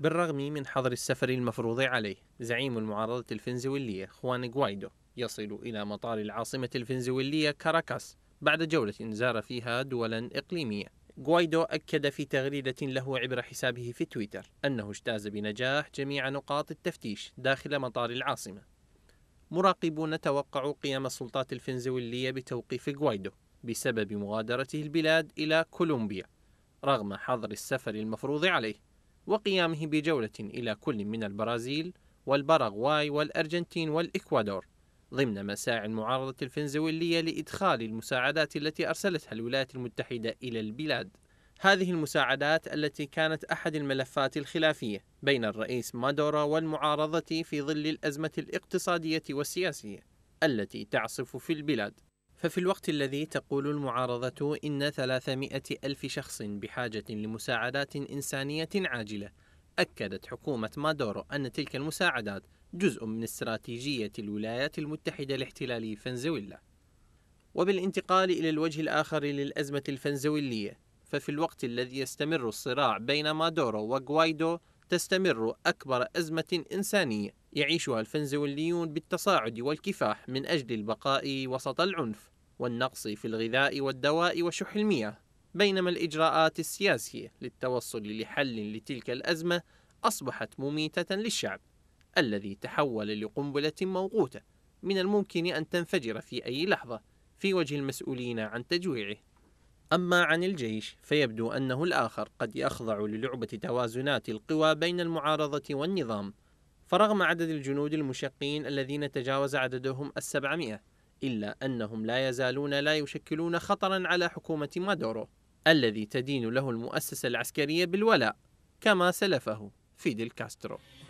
بالرغم من حظر السفر المفروض عليه زعيم المعارضة الفنزويلية خوان غوايدو يصل إلى مطار العاصمة الفنزويلية كاراكاس بعد جولة زار فيها دولا إقليمية غوايدو أكد في تغريدة له عبر حسابه في تويتر أنه اجتاز بنجاح جميع نقاط التفتيش داخل مطار العاصمة مراقبون توقعوا قيام السلطات الفنزويلية بتوقيف غوايدو بسبب مغادرته البلاد إلى كولومبيا رغم حظر السفر المفروض عليه وقيامه بجولة إلى كل من البرازيل والباراغواي والأرجنتين والإكوادور ضمن مساعي المعارضة الفنزويلية لإدخال المساعدات التي أرسلتها الولايات المتحدة إلى البلاد هذه المساعدات التي كانت أحد الملفات الخلافية بين الرئيس مادورا والمعارضة في ظل الأزمة الاقتصادية والسياسية التي تعصف في البلاد ففي الوقت الذي تقول المعارضة إن 300 ألف شخص بحاجة لمساعدات إنسانية عاجلة أكدت حكومة مادورو أن تلك المساعدات جزء من استراتيجية الولايات المتحدة لاحتلال فنزويلا وبالانتقال إلى الوجه الآخر للأزمة الفنزويلية ففي الوقت الذي يستمر الصراع بين مادورو وغوايدو تستمر أكبر أزمة إنسانية يعيشها الفنزويليون بالتصاعد والكفاح من أجل البقاء وسط العنف والنقص في الغذاء والدواء وشح المياه بينما الإجراءات السياسية للتوصل لحل لتلك الأزمة أصبحت مميتة للشعب الذي تحول لقنبلة موقوتة من الممكن أن تنفجر في أي لحظة في وجه المسؤولين عن تجويعه أما عن الجيش فيبدو أنه الآخر قد يخضع للعبة توازنات القوى بين المعارضة والنظام فرغم عدد الجنود المشقين الذين تجاوز عددهم السبعمائة إلا أنهم لا يزالون لا يشكلون خطرا على حكومة مادورو الذي تدين له المؤسسة العسكرية بالولاء كما سلفه فيديل كاسترو